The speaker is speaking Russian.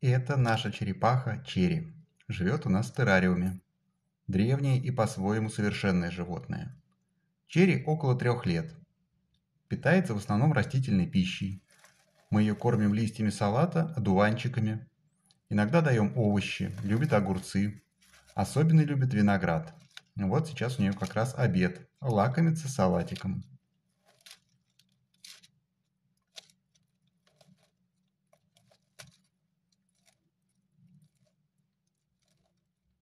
И это наша черепаха Черри. Живет у нас в террариуме. Древнее и по-своему совершенное животное. Черри около трех лет. Питается в основном растительной пищей. Мы ее кормим листьями салата, одуванчиками. Иногда даем овощи, любит огурцы. Особенно любит виноград. Вот сейчас у нее как раз обед. Лакомится салатиком.